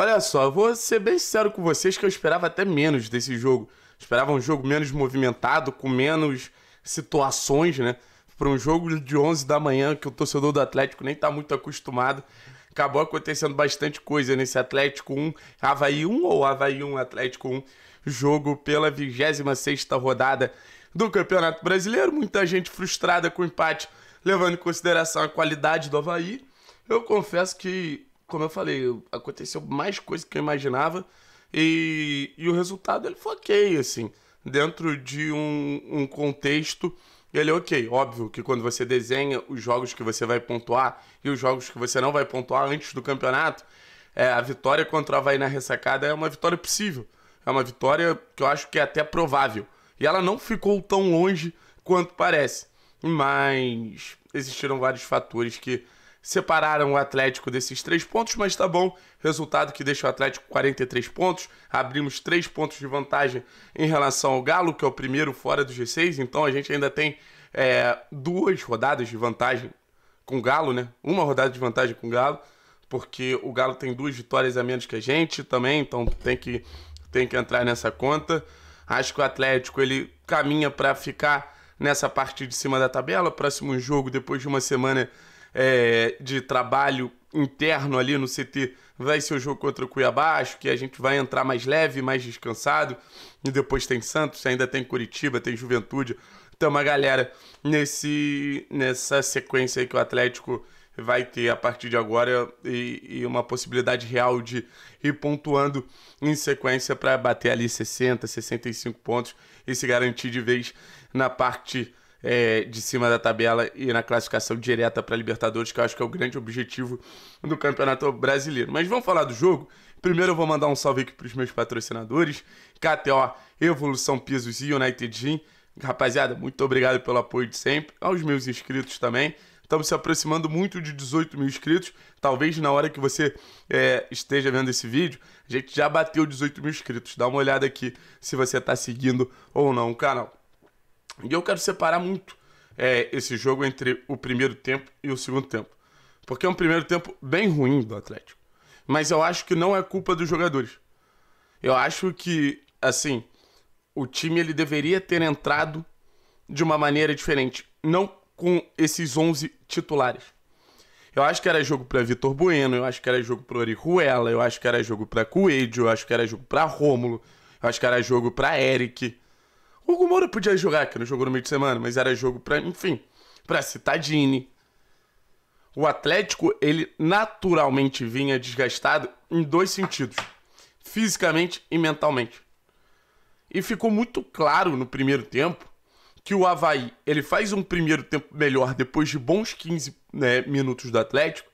Olha só, vou ser bem sincero com vocês que eu esperava até menos desse jogo. Eu esperava um jogo menos movimentado, com menos situações, né? Para um jogo de 11 da manhã que o torcedor do Atlético nem está muito acostumado. Acabou acontecendo bastante coisa nesse Atlético 1, Havaí 1 ou Havaí 1, Atlético 1, jogo pela 26ª rodada do Campeonato Brasileiro. Muita gente frustrada com o empate, levando em consideração a qualidade do Havaí. Eu confesso que como eu falei, aconteceu mais coisa que eu imaginava. E, e o resultado ele foi ok, assim. Dentro de um, um contexto ele é ok. Óbvio que quando você desenha os jogos que você vai pontuar e os jogos que você não vai pontuar antes do campeonato, é, a vitória contra o Havaí na ressacada é uma vitória possível. É uma vitória que eu acho que é até provável. E ela não ficou tão longe quanto parece. Mas existiram vários fatores que separaram o Atlético desses três pontos, mas tá bom. Resultado que deixa o Atlético 43 pontos. Abrimos três pontos de vantagem em relação ao Galo, que é o primeiro fora do G6. Então a gente ainda tem é, duas rodadas de vantagem com o Galo, né? Uma rodada de vantagem com o Galo, porque o Galo tem duas vitórias a menos que a gente também, então tem que, tem que entrar nessa conta. Acho que o Atlético ele caminha para ficar nessa parte de cima da tabela. Próximo jogo, depois de uma semana é, de trabalho interno ali no CT vai ser o jogo contra o Cuiabá, acho que a gente vai entrar mais leve, mais descansado, e depois tem Santos, ainda tem Curitiba, tem Juventude, então uma galera nesse, nessa sequência aí que o Atlético vai ter a partir de agora e, e uma possibilidade real de ir pontuando em sequência para bater ali 60, 65 pontos e se garantir de vez na parte é, de cima da tabela e na classificação direta para a Libertadores, que eu acho que é o grande objetivo do Campeonato Brasileiro. Mas vamos falar do jogo? Primeiro eu vou mandar um salve aqui para os meus patrocinadores, KTO, Evolução Pisos e United Gym. Rapaziada, muito obrigado pelo apoio de sempre, aos meus inscritos também. Estamos se aproximando muito de 18 mil inscritos. Talvez na hora que você é, esteja vendo esse vídeo, a gente já bateu 18 mil inscritos. Dá uma olhada aqui se você está seguindo ou não o canal. E eu quero separar muito é, esse jogo entre o primeiro tempo e o segundo tempo. Porque é um primeiro tempo bem ruim do Atlético. Mas eu acho que não é culpa dos jogadores. Eu acho que, assim, o time ele deveria ter entrado de uma maneira diferente. Não com esses 11 titulares. Eu acho que era jogo para Vitor Bueno, eu acho que era jogo para Orihuela, eu acho que era jogo para Coelho, eu acho que era jogo para Rômulo, eu acho que era jogo para Eric. O Hugo podia jogar, que não jogou no meio de semana, mas era jogo para, enfim, para Citadini. O Atlético, ele naturalmente vinha desgastado em dois sentidos: fisicamente e mentalmente. E ficou muito claro no primeiro tempo que o Havaí ele faz um primeiro tempo melhor depois de bons 15 né, minutos do Atlético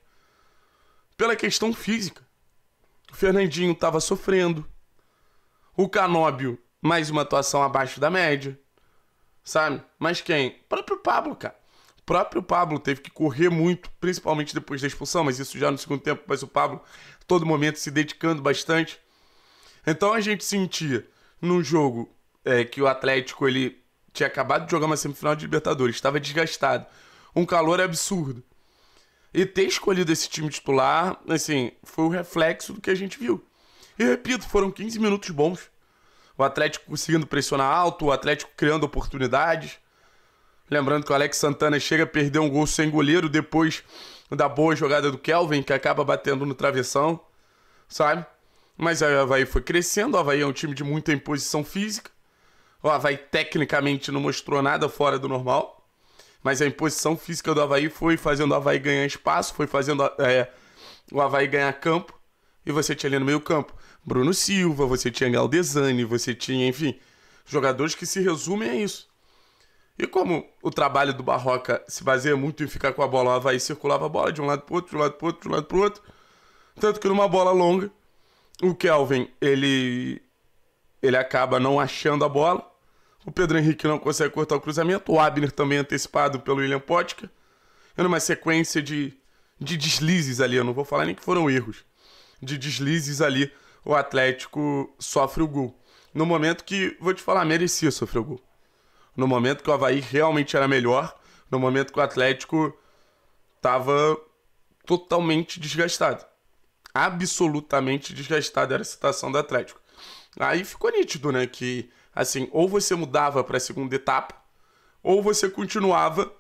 pela questão física. O Fernandinho estava sofrendo. O Canóbio mais uma atuação abaixo da média, sabe? Mas quem? O próprio Pablo, cara. O próprio Pablo teve que correr muito, principalmente depois da expulsão, mas isso já no segundo tempo, mas o Pablo todo momento se dedicando bastante. Então a gente sentia num jogo é, que o Atlético ele tinha acabado de jogar uma semifinal de Libertadores, estava desgastado, um calor absurdo. E ter escolhido esse time titular, assim, foi o reflexo do que a gente viu. E repito, foram 15 minutos bons o Atlético conseguindo pressionar alto, o Atlético criando oportunidades. Lembrando que o Alex Santana chega a perder um gol sem goleiro depois da boa jogada do Kelvin, que acaba batendo no travessão, sabe? Mas o Havaí foi crescendo, o Havaí é um time de muita imposição física. O Havaí tecnicamente não mostrou nada fora do normal. Mas a imposição física do Havaí foi fazendo o Havaí ganhar espaço, foi fazendo é, o Havaí ganhar campo. E você tinha ali no meio campo Bruno Silva, você tinha Galdesani, você tinha, enfim, jogadores que se resumem a isso. E como o trabalho do Barroca se baseia muito em ficar com a bola, vai Havaí circulava a bola de um lado para outro, de um lado para outro, de um lado para outro. Tanto que numa bola longa, o Kelvin, ele, ele acaba não achando a bola. O Pedro Henrique não consegue cortar o cruzamento. O Abner também antecipado pelo William Potka. É numa sequência de, de deslizes ali, eu não vou falar nem que foram erros. De deslizes ali o Atlético sofre o gol. No momento que, vou te falar, merecia sofrer o gol. No momento que o Havaí realmente era melhor, no momento que o Atlético estava totalmente desgastado. Absolutamente desgastado era a situação do Atlético. Aí ficou nítido, né? Que, assim, ou você mudava para a segunda etapa, ou você continuava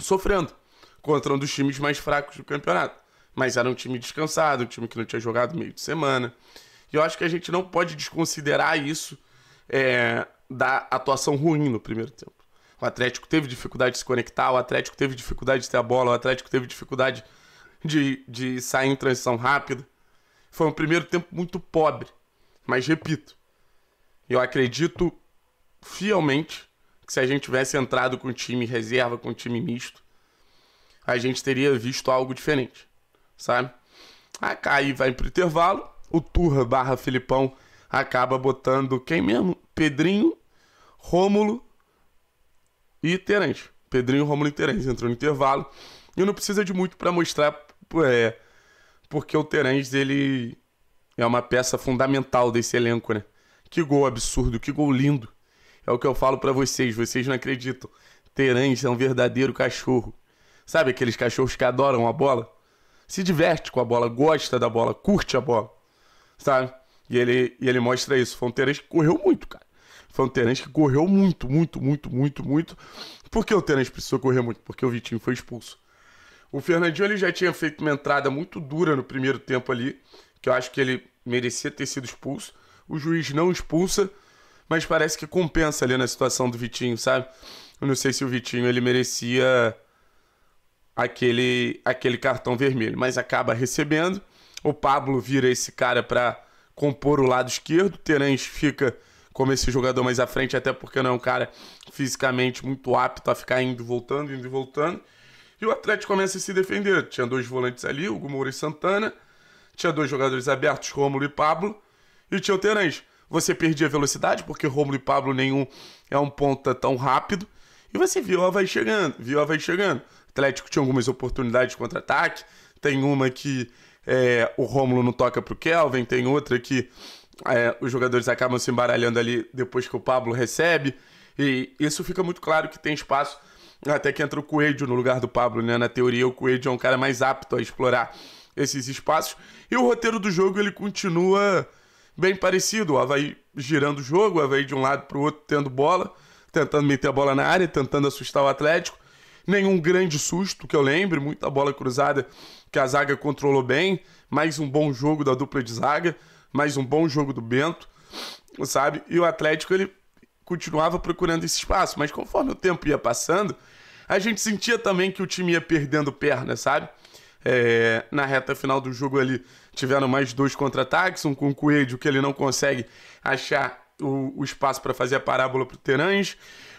sofrendo contra um dos times mais fracos do campeonato. Mas era um time descansado, um time que não tinha jogado meio de semana. E eu acho que a gente não pode desconsiderar isso é, da atuação ruim no primeiro tempo. O Atlético teve dificuldade de se conectar, o Atlético teve dificuldade de ter a bola, o Atlético teve dificuldade de, de sair em transição rápida. Foi um primeiro tempo muito pobre. Mas repito, eu acredito fielmente que se a gente tivesse entrado com time reserva, com time misto, a gente teria visto algo diferente sabe? A Caí vai pro intervalo, o Turra barra Filipão acaba botando quem mesmo? Pedrinho, Rômulo e Terence. Pedrinho, Rômulo e Terence entrou no intervalo. E não precisa de muito para mostrar, é, porque o Terence, ele é uma peça fundamental desse elenco, né? Que gol absurdo, que gol lindo. É o que eu falo para vocês, vocês não acreditam. Terence é um verdadeiro cachorro. Sabe aqueles cachorros que adoram a bola? se diverte com a bola, gosta da bola, curte a bola, sabe? E ele, e ele mostra isso. Foi um Terence que correu muito, cara. Foi um Terence que correu muito, muito, muito, muito, muito. Por que o Terence precisou correr muito? Porque o Vitinho foi expulso. O Fernandinho ele já tinha feito uma entrada muito dura no primeiro tempo ali, que eu acho que ele merecia ter sido expulso. O juiz não expulsa, mas parece que compensa ali na situação do Vitinho, sabe? Eu não sei se o Vitinho ele merecia aquele, aquele cartão vermelho, mas acaba recebendo. O Pablo vira esse cara para compor o lado esquerdo. O Terence fica como esse jogador mais à frente, até porque não é um cara fisicamente muito apto a ficar indo e voltando, indo e voltando. E o Atlético começa a se defender. Tinha dois volantes ali, o Moura e Santana. Tinha dois jogadores abertos, Rômulo e Pablo. E tinha o Terence. Você perdia velocidade, porque Rômulo e Pablo nenhum é um ponta tão rápido. E você viu, vai chegando, viu, vai chegando. Atlético tinha algumas oportunidades de contra-ataque. Tem uma que é, o Rômulo não toca para o Kelvin, tem outra que é, os jogadores acabam se embaralhando ali depois que o Pablo recebe. E isso fica muito claro que tem espaço até que entra o Coelho no lugar do Pablo, né? Na teoria, o Coelho é um cara mais apto a explorar esses espaços. E o roteiro do jogo ele continua bem parecido. O Havaí girando o jogo, o Havaí de um lado para o outro tendo bola, tentando meter a bola na área, tentando assustar o Atlético nenhum grande susto que eu lembre, muita bola cruzada que a zaga controlou bem, mais um bom jogo da dupla de zaga, mais um bom jogo do Bento, sabe? E o Atlético ele continuava procurando esse espaço, mas conforme o tempo ia passando, a gente sentia também que o time ia perdendo perna, sabe? É, na reta final do jogo ali tiveram mais dois contra-ataques, um com o Coelho que ele não consegue achar o, o espaço para fazer a parábola para o Terãs,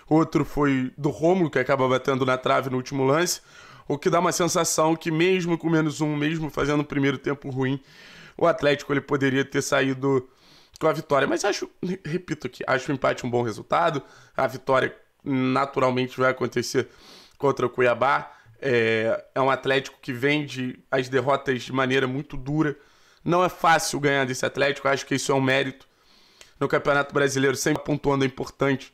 outro foi do Romulo, que acaba batendo na trave no último lance, o que dá uma sensação que mesmo com menos um, mesmo fazendo o primeiro tempo ruim, o Atlético ele poderia ter saído com a vitória. Mas acho, repito aqui, acho o empate um bom resultado, a vitória naturalmente vai acontecer contra o Cuiabá, é, é um Atlético que vende as derrotas de maneira muito dura, não é fácil ganhar desse Atlético, acho que isso é um mérito. No Campeonato Brasileiro, sempre pontuando é importante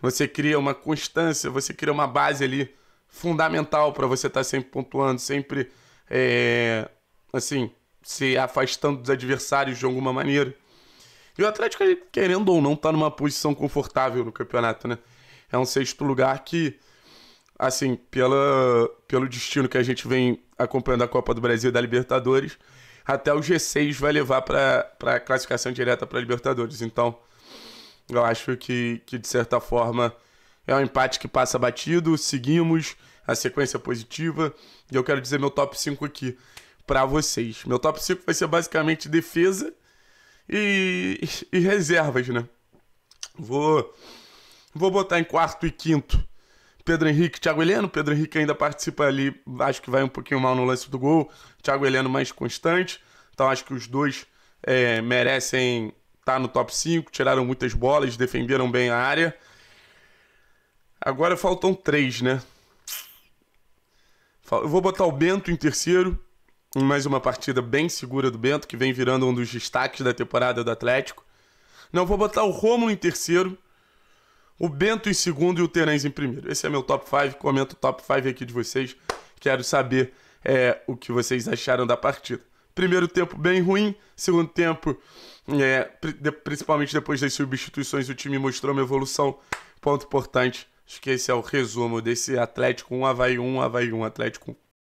você cria uma constância, você cria uma base ali fundamental para você estar tá sempre pontuando, sempre é, assim se afastando dos adversários de alguma maneira. E o Atlético, querendo ou não, está numa posição confortável no campeonato, né? É um sexto lugar que, assim, pela, pelo destino que a gente vem acompanhando a Copa do Brasil e da Libertadores, até o G6 vai levar para a classificação direta para a Libertadores. Então, eu acho que, que de certa forma, é um empate que passa batido, seguimos a sequência é positiva. E eu quero dizer meu top 5 aqui para vocês. Meu top 5 vai ser basicamente defesa e, e reservas, né? Vou, vou botar em quarto e quinto Pedro Henrique, Thiago Heleno. Pedro Henrique ainda participa ali, acho que vai um pouquinho mal no lance do gol. Thiago Heleno mais constante. Então acho que os dois é, merecem tá no top 5, tiraram muitas bolas, defenderam bem a área. Agora faltam três, né? Eu vou botar o Bento em terceiro. Mais uma partida bem segura do Bento, que vem virando um dos destaques da temporada do Atlético. Não, vou botar o Romulo em terceiro, o Bento em segundo e o Terence em primeiro. Esse é meu top 5. Comento o top 5 aqui de vocês. Quero saber é, o que vocês acharam da partida. Primeiro tempo bem ruim, segundo tempo é, principalmente depois das substituições, o time mostrou uma evolução. Ponto importante. Acho que esse é o resumo desse Atlético 1, Havaí 1, Havaí 1, Atlético 1.